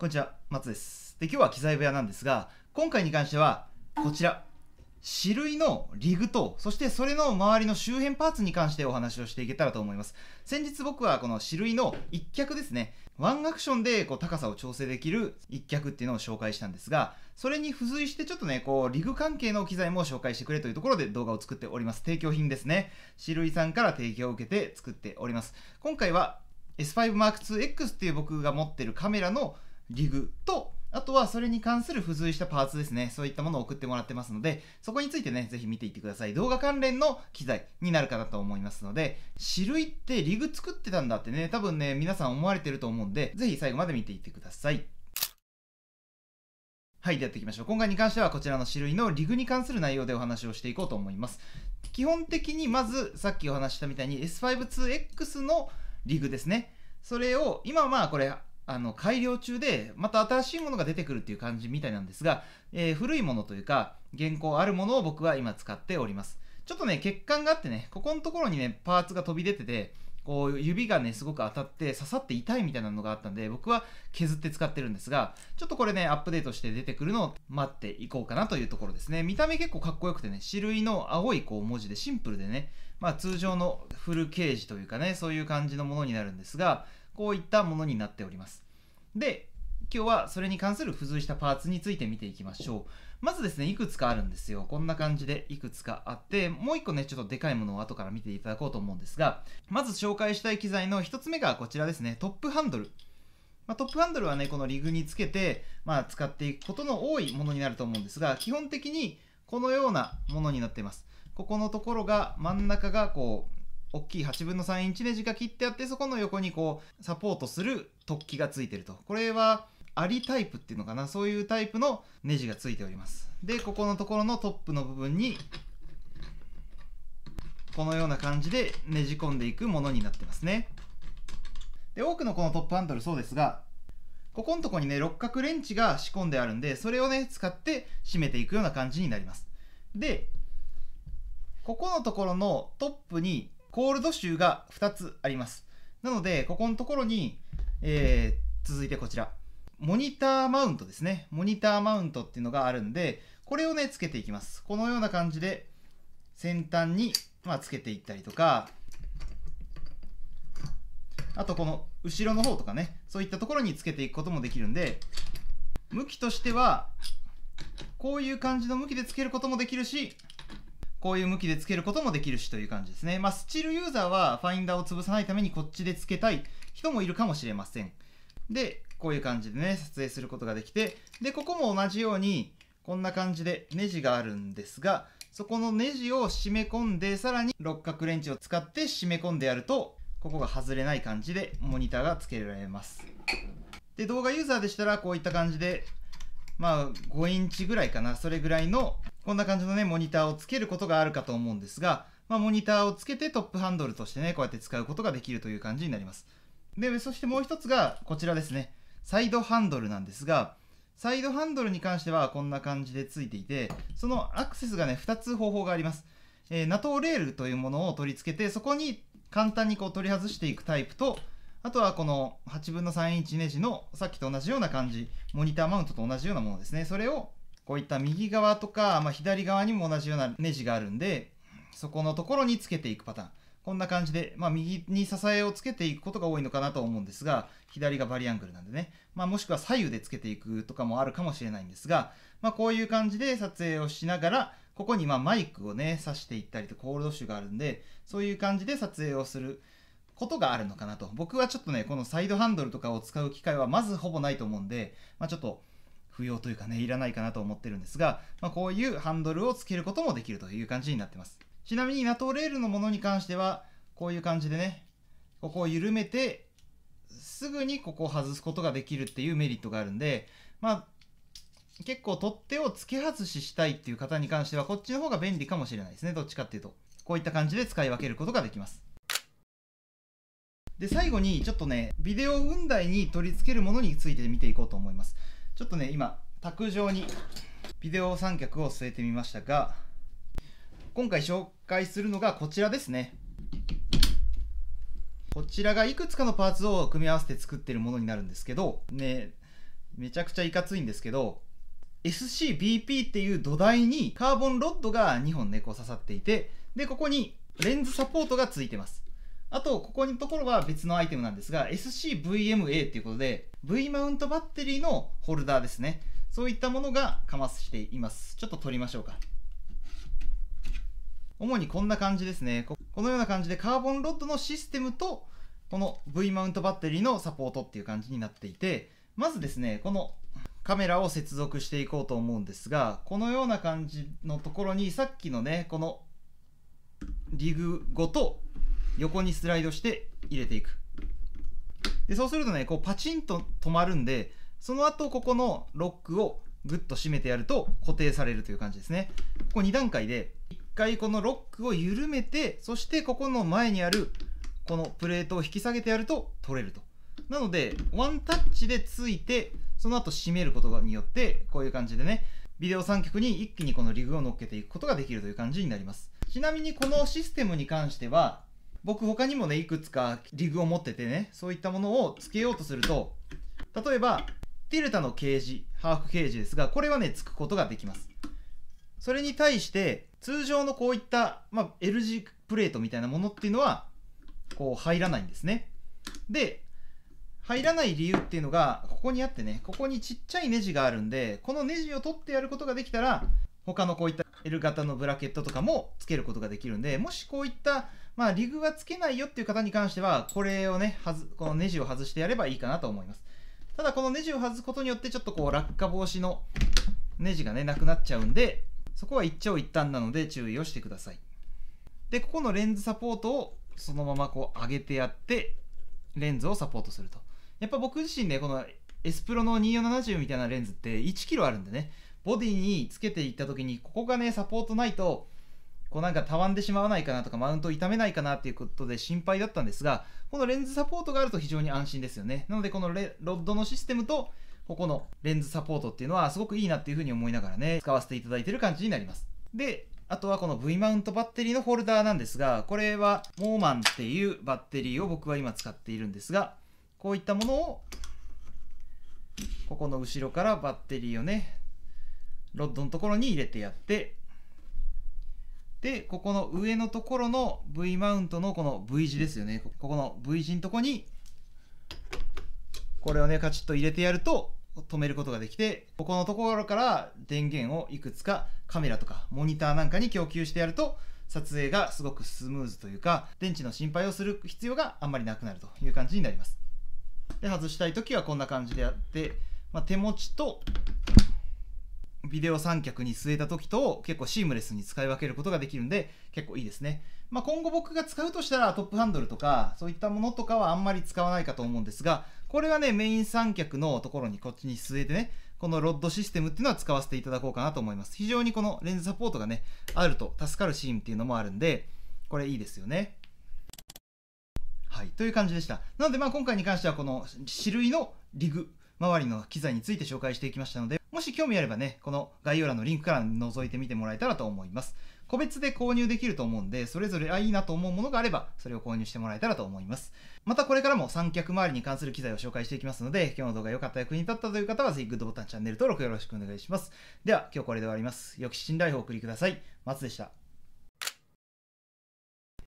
こんにちは、松です。で、今日は機材部屋なんですが、今回に関しては、こちら、種類のリグと、そしてそれの周りの周辺パーツに関してお話をしていけたらと思います。先日僕はこの種類の一脚ですね、ワンアクションでこう高さを調整できる一脚っていうのを紹介したんですが、それに付随してちょっとね、こう、リグ関係の機材も紹介してくれというところで動画を作っております。提供品ですね。種類さんから提供を受けて作っております。今回は S5M2X っていう僕が持ってるカメラのリグと、あとはそれに関する付随したパーツですね。そういったものを送ってもらってますので、そこについてね、ぜひ見ていってください。動画関連の機材になるかなと思いますので、種類ってリグ作ってたんだってね、多分ね、皆さん思われてると思うんで、ぜひ最後まで見ていってください。はい、でやっていきましょう。今回に関してはこちらの種類のリグに関する内容でお話をしていこうと思います。基本的にまず、さっきお話したみたいに S52X のリグですね。それを、今まあこれあの改良中でまた新しいものが出てくるっていう感じみたいなんですが、えー、古いものというか現行あるものを僕は今使っておりますちょっとね血管があってねここのところにねパーツが飛び出ててこう指がねすごく当たって刺さって痛いみたいなのがあったんで僕は削って使ってるんですがちょっとこれねアップデートして出てくるのを待っていこうかなというところですね見た目結構かっこよくてね種類の青いこう文字でシンプルでねまあ通常のフルケージというかねそういう感じのものになるんですがこういったものになっておりますで今日はそれに関する付随したパーツについて見ていきましょうまずですねいくつかあるんですよこんな感じでいくつかあってもう一個ねちょっとでかいものを後から見ていただこうと思うんですがまず紹介したい機材の1つ目がこちらですねトップハンドルまあ、トップハンドルはね、このリグにつけて、まあ、使っていくことの多いものになると思うんですが、基本的にこのようなものになっています。ここのところが真ん中がこ大きい8分の3インチネジが切ってあってそこの横にこうサポートする突起がついてるとこれはアリタイプっていうのかなそういうタイプのネジがついておりますでここのところのトップの部分にこのような感じでねじ込んでいくものになってますねで多くのこのトップハンドルそうですがここのとこにね六角レンチが仕込んであるんでそれをね使って締めていくような感じになりますでここのところのトップにコールド州が2つあります。なので、ここのところに、えー、続いてこちら。モニターマウントですね。モニターマウントっていうのがあるんで、これをね、つけていきます。このような感じで、先端に、まあ、つけていったりとか、あとこの後ろの方とかね、そういったところにつけていくこともできるんで、向きとしては、こういう感じの向きでつけることもできるし、こういう向きでつけることもできるしという感じですね。まあ、スチールユーザーはファインダーを潰さないためにこっちでつけたい人もいるかもしれません。で、こういう感じでね、撮影することができて、で、ここも同じように、こんな感じでネジがあるんですが、そこのネジを締め込んで、さらに六角レンチを使って締め込んでやると、ここが外れない感じでモニターがつけられます。で、動画ユーザーでしたら、こういった感じで、まあ、5インチぐらいかな、それぐらいのこんな感じのね、モニターをつけることがあるかと思うんですが、まあ、モニターをつけてトップハンドルとしてね、こうやって使うことができるという感じになります。で、そしてもう一つがこちらですね。サイドハンドルなんですが、サイドハンドルに関してはこんな感じでついていて、そのアクセスがね、2つ方法があります。えー、NATO レールというものを取り付けて、そこに簡単にこう取り外していくタイプと、あとはこの8分の3インチネジのさっきと同じような感じ、モニターマウントと同じようなものですね。それをこういった右側とか、まあ、左側にも同じようなネジがあるんで、そこのところにつけていくパターン。こんな感じで、まあ、右に支えをつけていくことが多いのかなと思うんですが、左がバリアングルなんでね、まあ、もしくは左右でつけていくとかもあるかもしれないんですが、まあ、こういう感じで撮影をしながら、ここにまマイクをね、挿していったりと、コールドシュがあるんで、そういう感じで撮影をすることがあるのかなと。僕はちょっとね、このサイドハンドルとかを使う機会はまずほぼないと思うんで、まあ、ちょっと不要というかね、いらないかなと思ってるんですが、まあ、こういうハンドルをつけることもできるという感じになってます。ちなみに NATO レールのものに関しては、こういう感じでね、ここを緩めて、すぐにここを外すことができるっていうメリットがあるんで、まあ、結構取っ手を付け外ししたいっていう方に関しては、こっちの方が便利かもしれないですね。どっちかっていうと。こういった感じで使い分けることができます。で、最後にちょっとね、ビデオ雲台に取り付けるものについて見ていこうと思います。ちょっとね今卓上にビデオ三脚を据えてみましたが今回紹介するのがこちらですねこちらがいくつかのパーツを組み合わせて作ってるものになるんですけどねめちゃくちゃいかついんですけど SCBP っていう土台にカーボンロッドが2本ねこう刺さっていてでここにレンズサポートがついてますあと、ここのところは別のアイテムなんですが、SCVMA ということで、V マウントバッテリーのホルダーですね。そういったものがかましています。ちょっと取りましょうか。主にこんな感じですね。このような感じでカーボンロッドのシステムと、この V マウントバッテリーのサポートっていう感じになっていて、まずですね、このカメラを接続していこうと思うんですが、このような感じのところに、さっきのね、このリグごと横にスライドして入れていくでそうするとねこうパチンと止まるんでその後ここのロックをグッと締めてやると固定されるという感じですねここ2段階で1回このロックを緩めてそしてここの前にあるこのプレートを引き下げてやると取れるとなのでワンタッチでついてその後締めることによってこういう感じでねビデオ3曲に一気にこのリグを乗っけていくことができるという感じになりますちなみにこのシステムに関しては僕他にもねいくつかリグを持っててねそういったものをつけようとすると例えばディルタのケージハーフケージですがこれはねつくことができますそれに対して通常のこういった、まあ、L 字プレートみたいなものっていうのはこう入らないんですねで入らない理由っていうのがここにあってねここにちっちゃいネジがあるんでこのネジを取ってやることができたら他のこういった L 型のブラケットとかもつけることができるんで、もしこういった、まあ、リグがつけないよっていう方に関しては、これをね、はずこのネジを外してやればいいかなと思います。ただ、このネジを外すことによって、ちょっとこう落下防止のネジがね、なくなっちゃうんで、そこは一長一短なので注意をしてください。で、ここのレンズサポートをそのままこう上げてやって、レンズをサポートすると。やっぱ僕自身ね、このエスプロの2470みたいなレンズって1 k g あるんでね、ボディにつけていった時にここがねサポートないとこうなんかたわんでしまわないかなとかマウントを痛めないかなっていうことで心配だったんですがこのレンズサポートがあると非常に安心ですよねなのでこのレロッドのシステムとここのレンズサポートっていうのはすごくいいなっていうふうに思いながらね使わせていただいてる感じになりますであとはこの V マウントバッテリーのホルダーなんですがこれはモーマンっていうバッテリーを僕は今使っているんですがこういったものをここの後ろからバッテリーをねロッドのところに入れてやってでここの上のところの V マウントのこの V 字ですよねここの V 字のとこにこれをねカチッと入れてやると止めることができてここのところから電源をいくつかカメラとかモニターなんかに供給してやると撮影がすごくスムーズというか電池の心配をする必要があんまりなくなるという感じになりますで外したい時はこんな感じでやって、まあ、手持ちとビデオ三脚に据えた時と結構シームレスに使い分けることができるんで結構いいですね。まあ、今後僕が使うとしたらトップハンドルとかそういったものとかはあんまり使わないかと思うんですがこれはねメイン三脚のところにこっちに据えてねこのロッドシステムっていうのは使わせていただこうかなと思います。非常にこのレンズサポートがねあると助かるシーンっていうのもあるんでこれいいですよね。はい、という感じでした。なので、まあ、今回に関しては、この種類のリグ周りの機材について紹介していきましたので、もし興味あればね、この概要欄のリンクから覗いてみてもらえたらと思います。個別で購入できると思うんで、それぞれあいいなと思うものがあれば、それを購入してもらえたらと思います。またこれからも三脚周りに関する機材を紹介していきますので、今日の動画良かった役に立ったという方は、ぜひグッドボタン、チャンネル登録よろしくお願いします。では、今日これで終わります。良き信頼をお送りください。松でした。